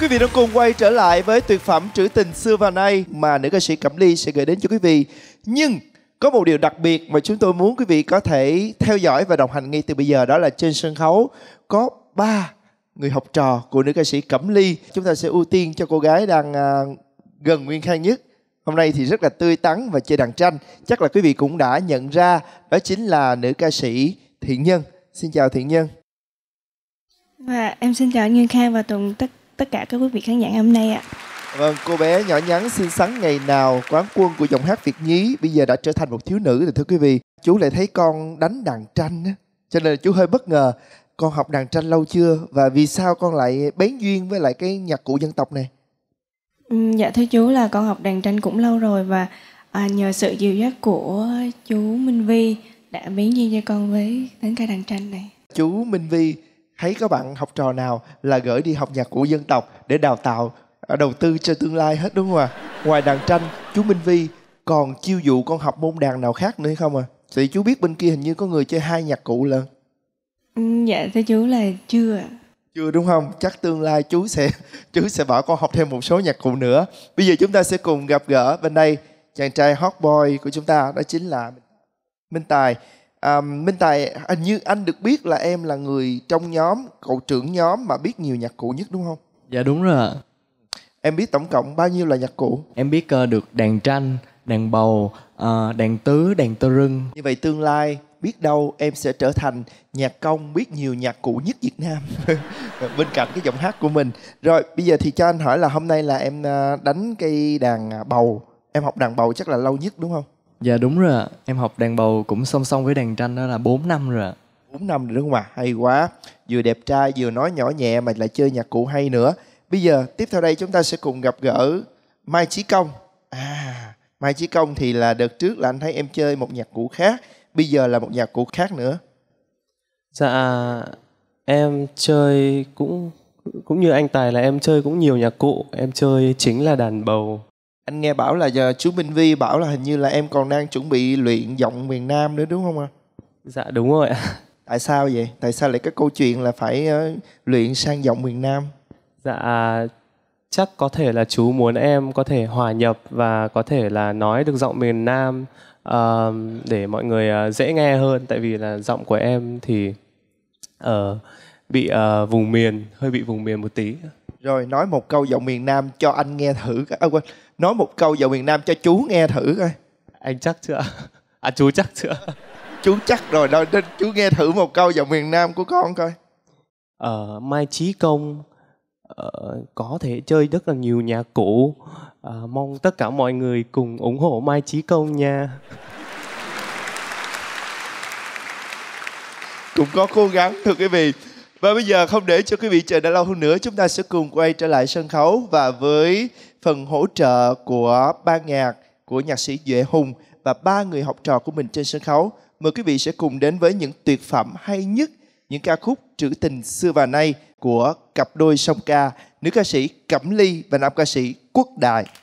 Quý vị đang cùng quay trở lại với tuyệt phẩm trữ tình xưa và nay mà nữ ca sĩ Cẩm Ly sẽ gửi đến cho quý vị. Nhưng có một điều đặc biệt mà chúng tôi muốn quý vị có thể theo dõi và đồng hành ngay từ bây giờ đó là trên sân khấu có ba người học trò của nữ ca sĩ Cẩm Ly. Chúng ta sẽ ưu tiên cho cô gái đang à, gần nguyên khang nhất. Hôm nay thì rất là tươi tắn và chơi đàn tranh. Chắc là quý vị cũng đã nhận ra đó chính là nữ ca sĩ Thiện Nhân. Xin chào Thiện Nhân. Và dạ, em xin chào anh Nguyên Khang và tùng tất tất cả các quý vị khán giả ngày hôm nay ạ. Vâng, cô bé nhỏ nhắn xinh xắn ngày nào quán quân của giọng hát Việt nhí bây giờ đã trở thành một thiếu nữ rồi thưa quý vị. Chú lại thấy con đánh đàn tranh á, cho nên chú hơi bất ngờ. Con học đàn tranh lâu chưa và vì sao con lại bén duyên với lại cái nhạc cụ dân tộc này? Ừ, dạ thưa chú là con học đàn tranh cũng lâu rồi và à, nhờ sự dìu dắt của chú Minh Vi đã bén duyên cho con với đến cái đàn tranh này. Chú Minh Vi thấy các bạn học trò nào là gửi đi học nhạc cụ dân tộc để đào tạo à, đầu tư cho tương lai hết đúng không ạ à? ngoài đàn tranh chú minh vi còn chiêu dụ con học môn đàn nào khác nữa không à thì chú biết bên kia hình như có người chơi hai nhạc cụ lận ừ, dạ thưa chú là chưa chưa đúng không chắc tương lai chú sẽ chú sẽ bảo con học thêm một số nhạc cụ nữa bây giờ chúng ta sẽ cùng gặp gỡ bên đây chàng trai hot boy của chúng ta đó chính là minh tài à, Minh Tài hình như anh được biết là em là người trong nhóm cậu trưởng nhóm mà biết nhiều nhạc cụ nhất đúng không dạ đúng rồi ạ em biết tổng cộng bao nhiêu là nhạc cụ em biết uh, được đàn tranh đàn bầu uh, đàn tứ đàn tơ rưng như vậy tương lai biết đâu em sẽ trở thành nhạc công biết nhiều nhạc cụ nhất Việt Nam bên cạnh cái giọng hát của mình rồi bây giờ thì cho anh hỏi là hôm nay là em ờ, đánh cây đàn à, bầu em học đàn bầu chắc là lâu nhất đúng không Dạ đúng rồi ạ. Em học đàn bầu cũng song song với đàn tranh đó là 4 năm rồi ạ. 4 năm rồi đúng không ạ? À? Hay quá. Vừa đẹp trai, vừa nói nhỏ nhẹ mà lại chơi nhạc cụ hay nữa. Bây giờ tiếp theo đây chúng ta sẽ cùng gặp gỡ Mai Chí Công. À, Mai Chí Công thì là đợt trước là anh thấy em chơi một nhạc cụ khác, bây giờ là một nhạc cụ khác nữa. Dạ em chơi cũng cũng như anh Tài là em chơi cũng nhiều nhạc cụ, em chơi chính là đàn bầu anh nghe bảo là giờ chú Minh Vi bảo là hình như là em còn đang chuẩn bị luyện giọng miền Nam nữa đúng không ạ? Dạ đúng rồi ạ. Tại sao vậy? Tại sao lại cái câu chuyện là phải uh, luyện sang giọng miền Nam? Dạ chắc có thể là chú muốn em có thể hòa nhập và có thể là nói được giọng miền Nam uh, để mọi người uh, dễ nghe hơn tại vì là giọng của em thì uh, bị uh, vùng miền hơi bị vùng miền một tí rồi nói một câu giọng miền nam cho anh nghe thử à, quên nói một câu giọng miền nam cho chú nghe thử coi anh chắc chưa à chú chắc chưa chú chắc rồi đâu chú nghe thử một câu giọng miền nam của con coi ờ uh, mai trí công uh, có thể chơi rất là nhiều nhạc cụ uh, ờ, mong tất cả mọi người cùng ủng hộ mai trí công nha cũng có cố gắng thưa quý vị và bây giờ không để cho quý vị chờ đợi lâu hơn nữa, chúng ta sẽ cùng quay trở lại sân khấu và với phần hỗ trợ của ban nhạc của nhạc sĩ Duệ Hùng và ba người học trò của mình trên sân khấu. Mời quý vị sẽ cùng đến với những tuyệt phẩm hay nhất, những ca khúc trữ tình xưa và nay của cặp đôi song ca, nữ ca sĩ Cẩm Ly và nam ca sĩ Quốc Đại.